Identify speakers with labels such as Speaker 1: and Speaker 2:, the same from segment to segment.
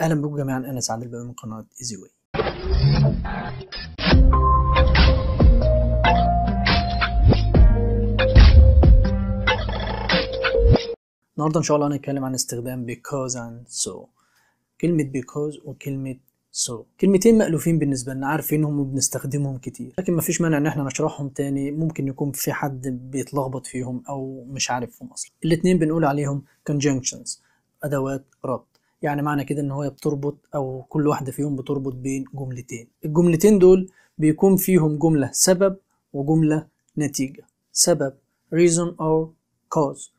Speaker 1: اهلا بكم جميعا انا سعد الباقي من قناه ايزي واي النهارده ان شاء الله هنتكلم عن استخدام because and so كلمه because وكلمه so كلمتين مألوفين بالنسبه لنا عارفينهم وبنستخدمهم كتير لكن مفيش مانع ان احنا نشرحهم تاني ممكن يكون في حد بيتلخبط فيهم او مش عارفهم اصلا الاتنين بنقول عليهم conjunctions ادوات ربط يعني معنى كده ان هي بتربط او كل واحده فيهم بتربط بين جملتين الجملتين دول بيكون فيهم جمله سبب وجمله نتيجه سبب reason or cause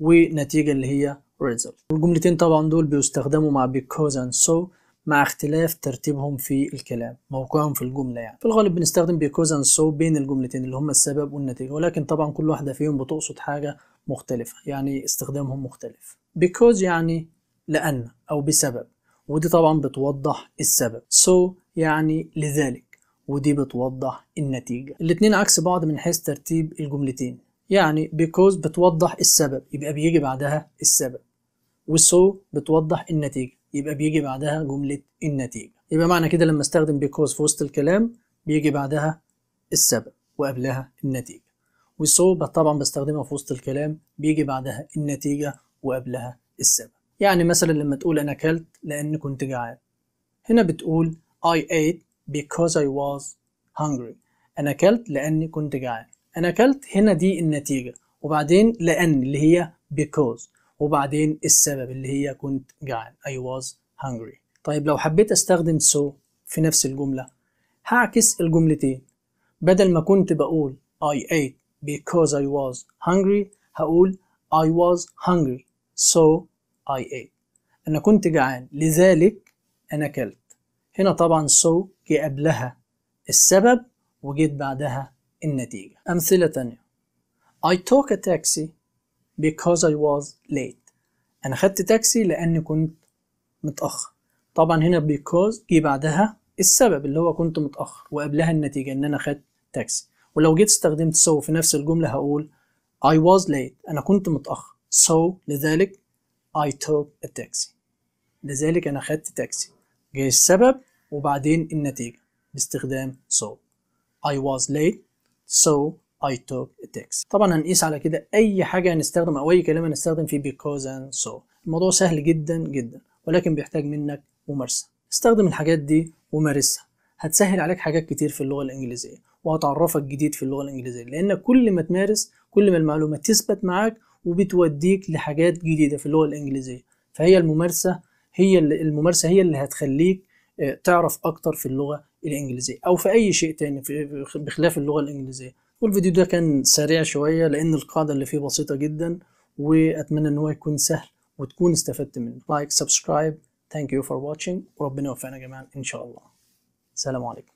Speaker 1: ونتيجه اللي هي result الجملتين طبعا دول بيستخدموا مع because and so مع اختلاف ترتيبهم في الكلام موقعهم في الجملة يعني في الغالب بنستخدم because and so بين الجملتين اللي هما السبب والنتيجة ولكن طبعا كل واحدة فيهم بتقصد حاجة مختلفة يعني استخدامهم مختلف because يعني لأن أو بسبب ودي طبعا بتوضح السبب so يعني لذلك ودي بتوضح النتيجة الاتنين عكس بعض من حيث ترتيب الجملتين يعني because بتوضح السبب يبقى بيجي بعدها السبب وسو بتوضح النتيجة يبقى بيجي بعدها جملة النتيجة يبقى معنى كده لما استخدم because في وسط الكلام بيجي بعدها السبب وقبلها النتيجة وسو طبعا بستخدمها في وسط الكلام بيجي بعدها النتيجة وقبلها السبب يعني مثلا لما تقول أنا أكلت لأن كنت جعان هنا بتقول I ate because I was hungry أنا أكلت لأني كنت جعان أنا أكلت هنا دي النتيجة وبعدين لأن اللي هي because وبعدين السبب اللي هي كنت جعان I was hungry طيب لو حبيت أستخدم so في نفس الجملة هعكس الجملتين بدل ما كنت بقول I ate because I was hungry هقول I was hungry so ate. أنا كنت جعان لذلك أنا كلت هنا طبعا so جه قبلها السبب وجيت بعدها النتيجة أمثلة تانية I took a taxi because I was late أنا خدت تاكسي لأني كنت متأخر طبعا هنا because جه بعدها السبب اللي هو كنت متأخر وقبلها النتيجة إن أنا خدت تاكسي ولو جيت استخدمت so في نفس الجملة هقول I was late أنا كنت متأخر so لذلك I took a taxi لذلك أنا خدت تاكسي جاي السبب وبعدين النتيجة باستخدام so I was late so I took a taxi طبعا هنقيس على كده أي حاجة هنستخدم أو أي كلام هنستخدم فيه because and so الموضوع سهل جدا جدا ولكن بيحتاج منك ممارسة استخدم الحاجات دي ومارسها هتسهل عليك حاجات كتير في اللغة الإنجليزية وهتعرفك جديد في اللغة الإنجليزية لأن كل ما تمارس كل ما المعلومة تثبت معاك وبتوديك لحاجات جديده في اللغه الانجليزيه فهي الممارسه هي اللي الممارسه هي اللي هتخليك آه، تعرف اكتر في اللغه الانجليزيه او في اي شيء تاني بخلاف اللغه الانجليزيه والفيديو ده كان سريع شويه لان القاعده اللي فيه بسيطه جدا واتمنى ان هو يكون سهل وتكون استفدت منه لايك سبسكرايب ثانك يو فور واتشنج وربنا يوفقنا جميعا ان شاء الله سلام عليكم